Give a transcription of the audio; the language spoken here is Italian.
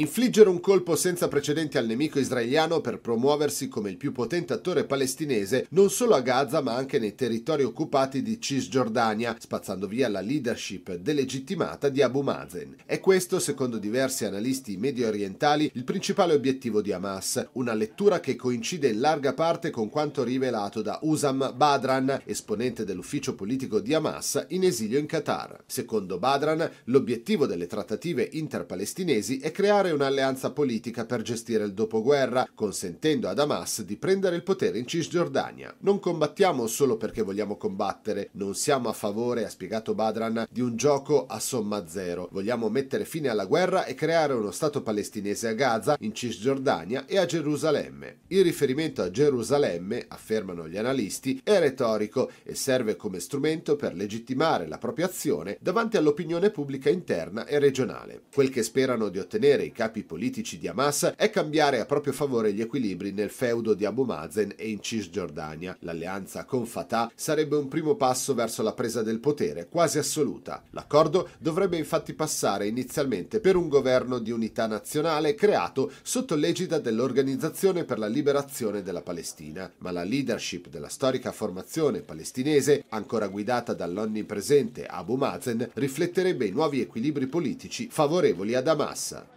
Infliggere un colpo senza precedenti al nemico israeliano per promuoversi come il più potente attore palestinese non solo a Gaza ma anche nei territori occupati di Cisgiordania, spazzando via la leadership delegittimata di Abu Mazen. È questo, secondo diversi analisti medio orientali, il principale obiettivo di Hamas, una lettura che coincide in larga parte con quanto rivelato da Usam Badran, esponente dell'ufficio politico di Hamas in esilio in Qatar. Secondo Badran, l'obiettivo delle trattative interpalestinesi è creare formare un'alleanza politica per gestire il dopoguerra, consentendo ad Hamas di prendere il potere in Cisgiordania. Non combattiamo solo perché vogliamo combattere, non siamo a favore, ha spiegato Badran, di un gioco a somma zero. Vogliamo mettere fine alla guerra e creare uno Stato palestinese a Gaza, in Cisgiordania e a Gerusalemme. Il riferimento a Gerusalemme, affermano gli analisti, è retorico e serve come strumento per legittimare la propria azione davanti all'opinione pubblica interna e regionale. Quel che sperano di ottenere dai capi politici di Hamas è cambiare a proprio favore gli equilibri nel feudo di Abu Mazen e in Cisgiordania. L'alleanza con Fatah sarebbe un primo passo verso la presa del potere quasi assoluta. L'accordo dovrebbe infatti passare inizialmente per un governo di unità nazionale creato sotto l'egida dell'Organizzazione per la Liberazione della Palestina, ma la leadership della storica formazione palestinese, ancora guidata dall'onnipresente Abu Mazen, rifletterebbe i nuovi equilibri politici favorevoli ad Hamas.